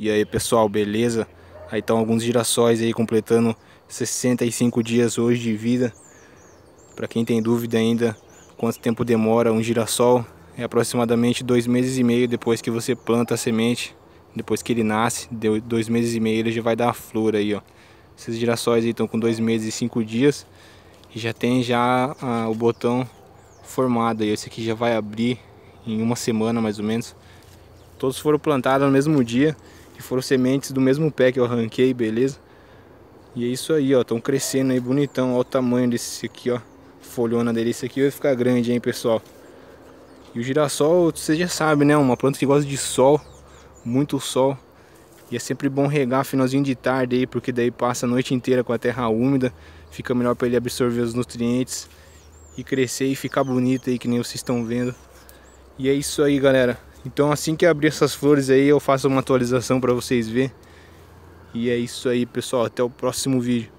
E aí pessoal, beleza? Aí estão tá alguns girassóis aí completando 65 dias hoje de vida. Para quem tem dúvida ainda quanto tempo demora um girassol, é aproximadamente dois meses e meio depois que você planta a semente. Depois que ele nasce, deu dois meses e meio, ele já vai dar a flor aí, ó. Esses girassóis aí estão com dois meses e cinco dias e já tem já ah, o botão formado aí. Esse aqui já vai abrir em uma semana mais ou menos. Todos foram plantados no mesmo dia que foram sementes do mesmo pé que eu arranquei, beleza? E é isso aí, ó, estão crescendo aí bonitão, ó o tamanho desse aqui, ó, folhona dele, esse aqui vai ficar grande, hein, pessoal? E o girassol, você já sabe, né, uma planta que gosta de sol, muito sol, e é sempre bom regar finalzinho de tarde aí, porque daí passa a noite inteira com a terra úmida, fica melhor para ele absorver os nutrientes e crescer e ficar bonito aí, que nem vocês estão vendo. E é isso aí, galera. Então assim que abrir essas flores aí eu faço uma atualização para vocês ver. E é isso aí pessoal, até o próximo vídeo.